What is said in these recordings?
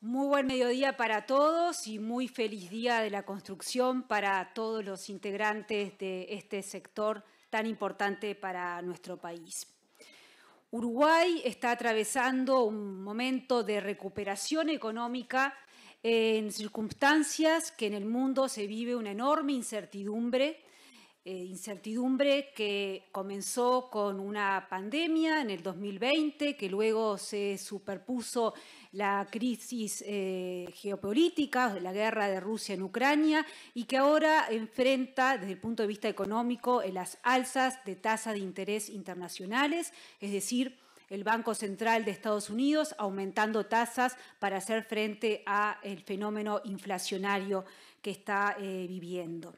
Muy buen mediodía para todos y muy feliz día de la construcción para todos los integrantes de este sector tan importante para nuestro país. Uruguay está atravesando un momento de recuperación económica en circunstancias que en el mundo se vive una enorme incertidumbre eh, incertidumbre que comenzó con una pandemia en el 2020, que luego se superpuso la crisis geopolítica eh, geopolítica, la guerra de Rusia en Ucrania, y que ahora enfrenta desde el punto de vista económico eh, las alzas de tasa de interés internacionales, es decir, el Banco Central de Estados Unidos aumentando tasas para hacer frente al fenómeno inflacionario que está viviendo.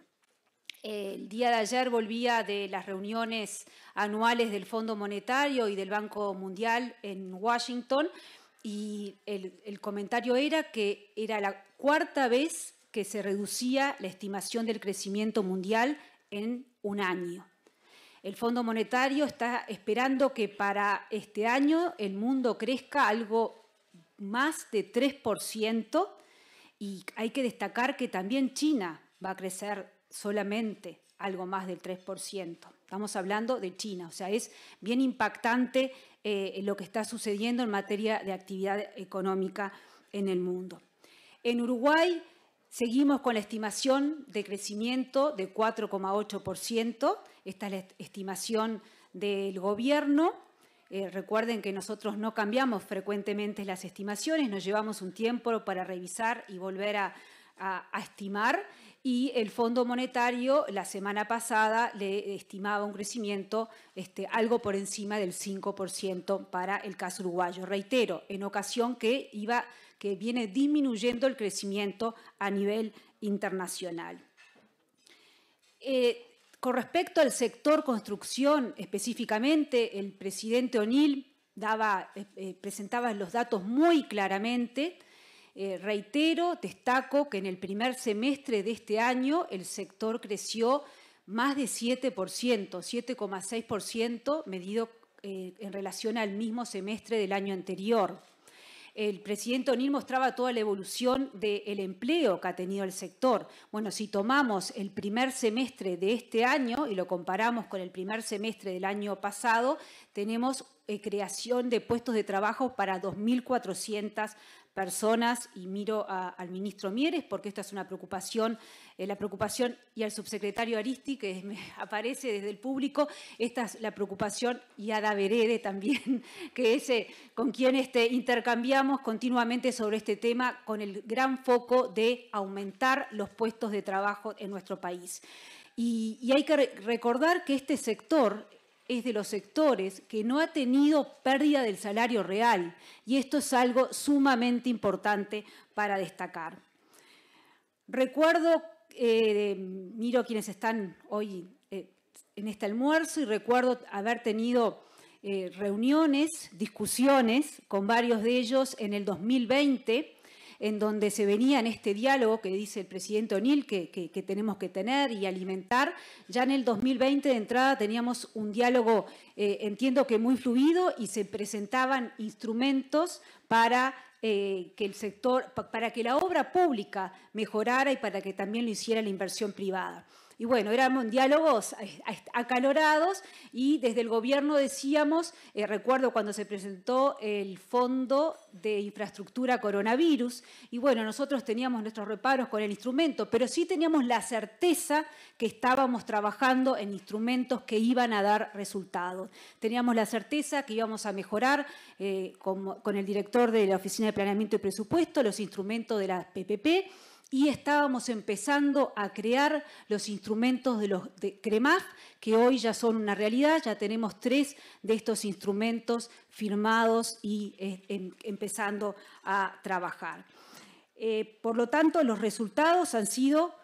El día de ayer volvía de las reuniones anuales del Fondo Monetario y del Banco Mundial en Washington y el, comentario era que era la cuarta vez que se reducía la estimación del crecimiento mundial en un año. El Fondo Monetario está esperando que para este año el mundo crezca algo más de 3% y hay que destacar que también China va a crecer solamente algo más del 3%. Estamos hablando de China, o sea, es bien impactante eh, lo que está sucediendo en materia de actividad económica en el mundo. En Uruguay seguimos con la estimación de crecimiento de 4,8%, esta es la estimación del gobierno. Eh, recuerden que nosotros no cambiamos frecuentemente las estimaciones, nos llevamos un tiempo para revisar y volver a a, estimar y el Fondo Monetario la semana pasada le estimaba un crecimiento este, algo por encima del 5% para el caso uruguayo. Reitero, en ocasión que, iba, que viene disminuyendo el crecimiento a nivel internacional. Eh, con respecto al sector construcción específicamente, el presidente O'Neill eh, eh, presentaba los datos muy claramente eh, reitero, destaco que en el primer semestre de este año el sector creció más de 7%, 7,6% medido eh, en relación al mismo semestre del año anterior. El presidente O'Neill mostraba toda la evolución del empleo que ha tenido el sector. Bueno, si tomamos el primer semestre de este año y lo comparamos con el primer semestre del año pasado, tenemos eh, creación de puestos de trabajo para 2.400 personas, y miro al ministro Mieres, porque esta es una preocupación, eh, la preocupación, y al subsecretario Aristi, que me aparece desde el público, esta es la preocupación, y a Daverede también, que es eh, con quien este, intercambiamos continuamente sobre este tema, con el gran foco de aumentar los puestos de trabajo en nuestro país. y, y hay que recordar que este sector, es de los sectores que no ha tenido pérdida del salario real y esto es algo sumamente importante para destacar. Recuerdo, miro eh, miro quienes están hoy eh, en este almuerzo y recuerdo haber tenido eh, reuniones, discusiones con varios de ellos en el 2020 en donde se venía en este diálogo que dice el presidente O'Neill que, tenemos que tener y alimentar. Ya en el 2020 de entrada teníamos un diálogo, eh, entiendo que muy fluido, y se presentaban instrumentos para eh, el sector, para que la obra pública mejorara y para que también lo hiciera la inversión privada. Y bueno, eran diálogos acalorados y desde el gobierno decíamos, eh, recuerdo cuando se presentó el Fondo de Infraestructura Coronavirus, y bueno, nosotros teníamos nuestros reparos con el instrumento, pero sí teníamos la certeza que estábamos trabajando en instrumentos que iban a dar resultados. Teníamos la certeza que íbamos a mejorar eh, con, con el director de la Oficina de Planeamiento y Presupuesto los instrumentos de la PPP y estábamos empezando a crear los instrumentos de los de CREMAF, que hoy ya son una realidad, ya tenemos tres de estos instrumentos firmados y eh, em, empezando a trabajar. Eh, por lo tanto, los resultados han sido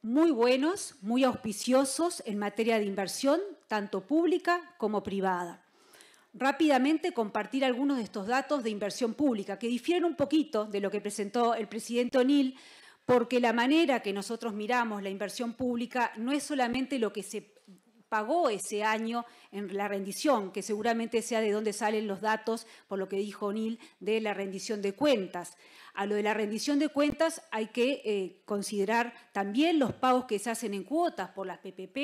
muy buenos, muy auspiciosos en materia de inversión, tanto pública como privada. Rápidamente compartir algunos de estos datos de inversión pública, que difieren un poquito de lo que presentó el presidente O'Neill, porque la manera que nosotros miramos la inversión pública no es solamente lo que se pagó ese año en la rendición, que seguramente sea de donde salen los datos, por lo que dijo Neil, de la rendición de cuentas. A lo de la rendición de cuentas hay que eh, considerar también los pagos que se hacen en cuotas por las PPP,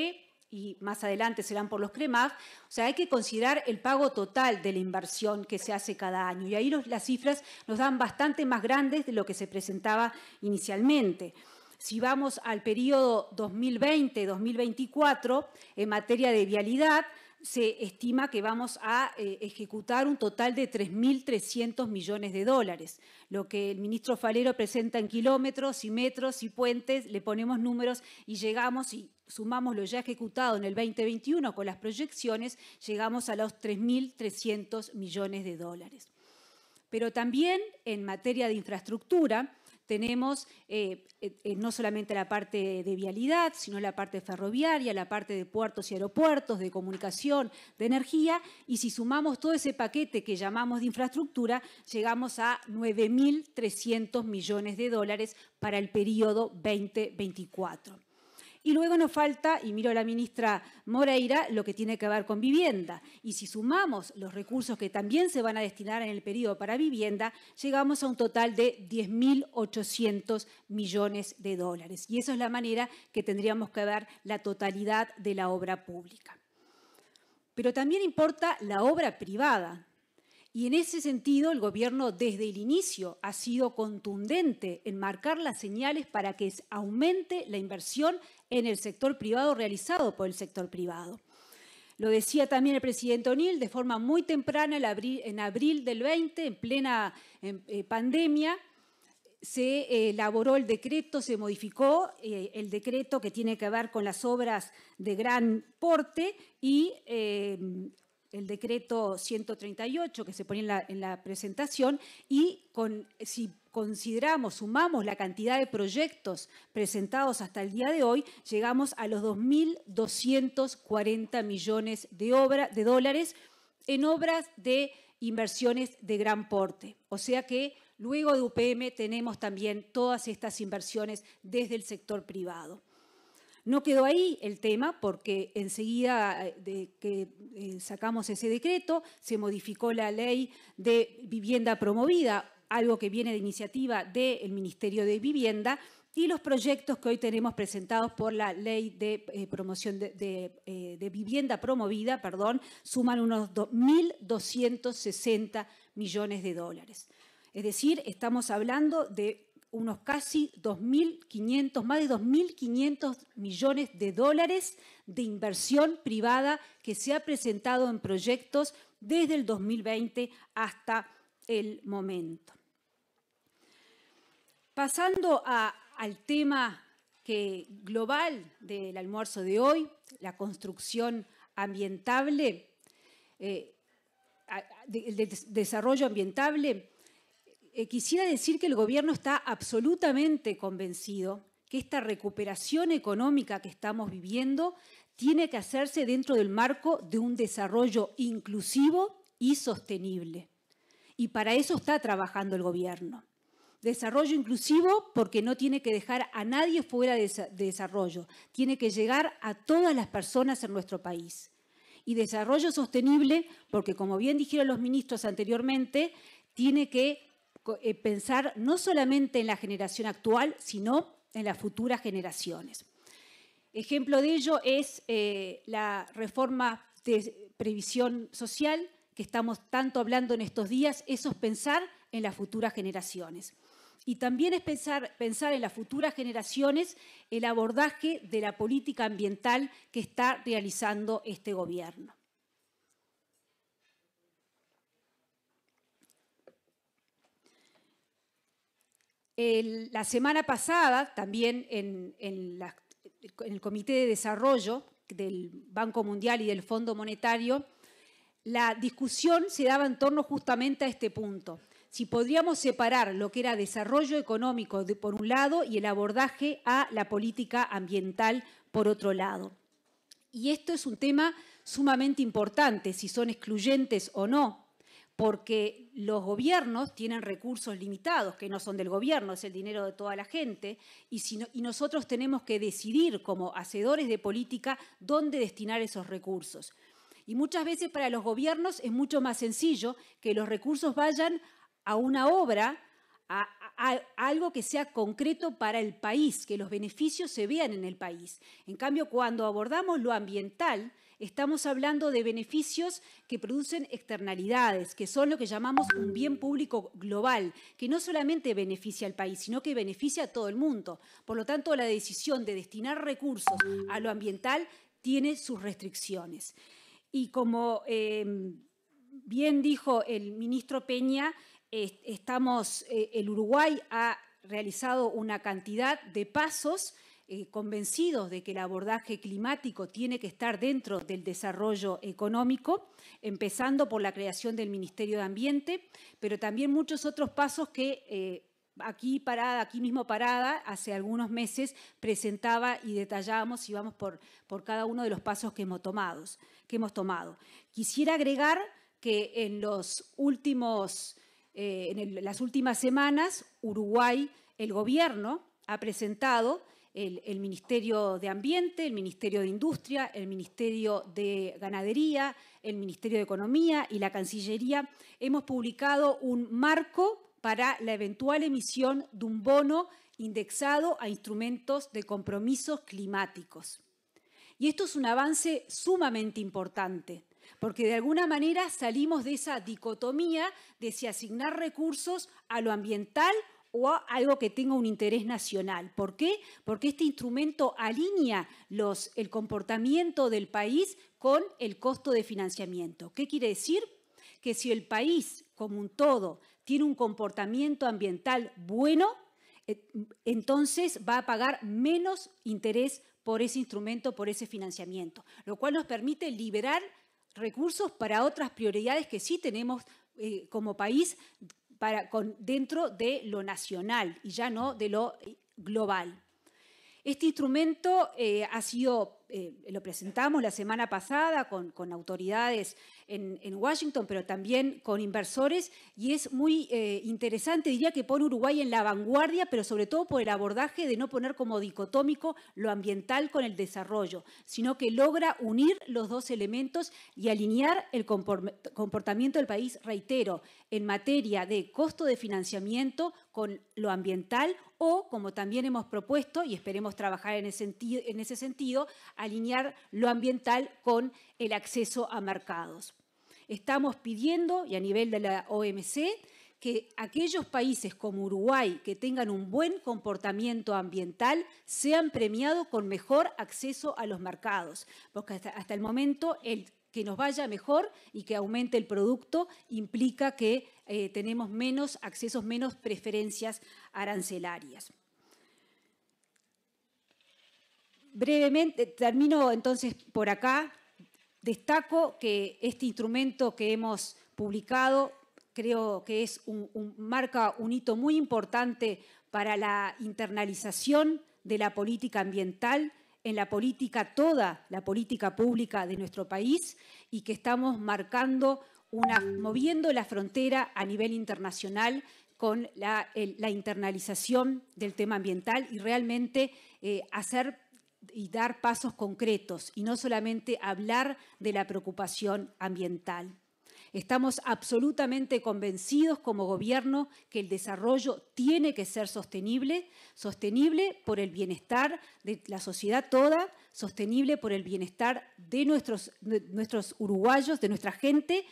y más adelante serán por los CREMAF, o sea, hay que considerar el pago total de la inversión que se hace cada año. Y ahí las cifras nos dan bastante más grandes de lo que se presentaba inicialmente. Si vamos al periodo 2020-2024, en materia de vialidad, se estima que vamos a eh, ejecutar un total de 3.300 millones de dólares. Lo que el ministro Falero presenta en kilómetros y metros y puentes, le ponemos números y llegamos y sumamos lo ya ejecutado en el 2021 con las proyecciones, llegamos a los 3.300 millones de dólares. Pero también en materia de infraestructura, tenemos eh, eh, eh, no solamente la parte de vialidad, sino la parte ferroviaria, la parte de puertos y aeropuertos, de comunicación, de energía, y si sumamos todo ese paquete que llamamos de infraestructura, llegamos a 9.300 millones de dólares para el periodo 2024. Y luego nos falta, y miro a la ministra Moreira, lo que tiene que ver con vivienda. Y si sumamos los recursos que también se van a destinar en el periodo para vivienda, llegamos a un total de 10.800 millones de dólares. Y eso es la manera que tendríamos que ver la totalidad de la obra pública. Pero también importa la obra privada, y en ese sentido, el gobierno desde el inicio ha sido contundente en marcar las señales para que aumente la inversión en el sector privado realizado por el sector privado. Lo decía también el presidente O'Neill de forma muy temprana, en abril, del 20, en plena eh, pandemia, se eh, elaboró el decreto, se modificó eh, el decreto que tiene que ver con las obras de gran porte y el decreto 138 que se pone en la, presentación y con, si consideramos, sumamos la cantidad de proyectos presentados hasta el día de hoy, llegamos a los 2.240 millones de, de dólares en obras de inversiones de gran porte. O sea que luego de UPM tenemos también todas estas inversiones desde el sector privado. No quedó ahí el tema porque enseguida eh, de que eh, sacamos ese decreto se modificó la ley de vivienda promovida, algo que viene de iniciativa del Ministerio de Vivienda y los proyectos que hoy tenemos presentados por la ley de eh, promoción de, de, vivienda promovida, perdón, suman unos 1.260 millones de dólares. Es decir, estamos hablando de unos casi 2.500, más de 2.500 millones de dólares de inversión privada que se ha presentado en proyectos desde el 2020 hasta el momento. Pasando al tema global del almuerzo de hoy, la construcción ambientable, eh, el desarrollo ambientable, eh, quisiera decir que el gobierno está absolutamente convencido que esta recuperación económica que estamos viviendo tiene que hacerse dentro del marco de un desarrollo inclusivo y sostenible. Y para eso está trabajando el gobierno. Desarrollo inclusivo porque no tiene que dejar a nadie fuera de desarrollo, tiene que llegar a todas las personas en nuestro país. Y desarrollo sostenible porque, como bien dijeron los ministros anteriormente, tiene que eh, pensar no solamente en la generación actual, sino en las futuras generaciones. Ejemplo de ello es eh, la reforma de previsión social que estamos tanto hablando en estos días, eso es pensar en las futuras generaciones. Y también es pensar en las futuras generaciones el abordaje de la política ambiental que está realizando este gobierno. la semana pasada, también en, el Comité de Desarrollo del Banco Mundial y del Fondo Monetario, la discusión se daba en torno justamente a este punto. Si podríamos separar lo que era desarrollo económico por un lado y el abordaje a la política ambiental por otro lado. Y esto es un tema sumamente importante, si son excluyentes o no, porque los gobiernos tienen recursos limitados, que no son del gobierno, es el dinero de toda la gente, y, nosotros tenemos que decidir como hacedores de política dónde destinar esos recursos. Y muchas veces para los gobiernos es mucho más sencillo que los recursos vayan a una obra, a, algo que sea concreto para el país, que los beneficios se vean en el país. En cambio, cuando abordamos lo ambiental, estamos hablando de beneficios que producen externalidades, que son lo que llamamos un bien público global, que no solamente beneficia al país, sino que beneficia a todo el mundo. Por lo tanto, la decisión de destinar recursos a lo ambiental tiene sus restricciones. Y como eh, bien dijo el ministro Peña, estamos, eh, el Uruguay ha realizado una cantidad de pasos eh, convencidos de que el abordaje climático tiene que estar dentro del desarrollo económico, empezando por la creación del Ministerio de Ambiente, pero también muchos otros pasos que eh, aquí parada, aquí mismo parada, hace algunos meses presentaba y detallábamos y vamos por, por cada uno de los pasos que hemos, tomados que hemos tomado. Quisiera agregar que en los últimos eh, en las últimas semanas, Uruguay, el gobierno ha presentado el, Ministerio de Ambiente, el Ministerio de Industria, el Ministerio de Ganadería, el Ministerio de Economía y la Cancillería, hemos publicado un marco para la eventual emisión de un bono indexado a instrumentos de compromisos climáticos. Y esto es un avance sumamente importante, porque de alguna manera salimos de esa dicotomía de si asignar recursos a lo ambiental o a algo que tenga un interés nacional. ¿Por qué? Porque este instrumento alinea el comportamiento del país con el costo de financiamiento. ¿Qué quiere decir? Que si el país como un todo tiene un comportamiento ambiental bueno, eh, entonces va a pagar menos interés por ese instrumento, por ese financiamiento, lo cual nos permite liberar recursos para otras prioridades que sí tenemos eh, como país dentro de lo nacional y ya no de lo eh, global. Este instrumento eh, ha sido, lo presentamos la semana pasada con autoridades en, Washington, pero también con inversores, y es muy eh, interesante, diría que pone Uruguay en la vanguardia, pero sobre todo por el abordaje de no poner como dicotómico lo ambiental con el desarrollo, sino que logra unir los dos elementos y alinear el comportamiento del país, reitero, en materia de costo de financiamiento con lo ambiental o, como también hemos propuesto, y esperemos trabajar en ese sentido, en ese sentido alinear lo ambiental con el acceso a mercados. Estamos pidiendo, y a nivel de la OMC, que aquellos países como Uruguay que tengan un buen comportamiento ambiental sean premiados con mejor acceso a los mercados, porque hasta, el momento el que nos vaya mejor y que aumente el producto implica que eh, tenemos menos accesos, menos preferencias arancelarias. Brevemente, termino entonces por acá Destaco que este instrumento que hemos publicado creo que es marca un hito muy importante para la internalización de la política ambiental en la política, toda la política pública de nuestro país y que estamos marcando una, moviendo la frontera a nivel internacional con la, internalización del tema ambiental y realmente eh, hacer y dar pasos concretos y no solamente hablar de la preocupación ambiental. Estamos absolutamente convencidos como gobierno que el desarrollo tiene que ser sostenible, sostenible por el bienestar de la sociedad toda, sostenible por el bienestar de nuestros, nuestros uruguayos, de nuestra gente,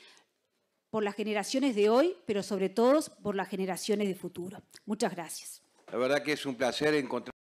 por las generaciones de hoy, pero sobre todo por las generaciones de futuro. Muchas gracias. La verdad que es un placer encontrar...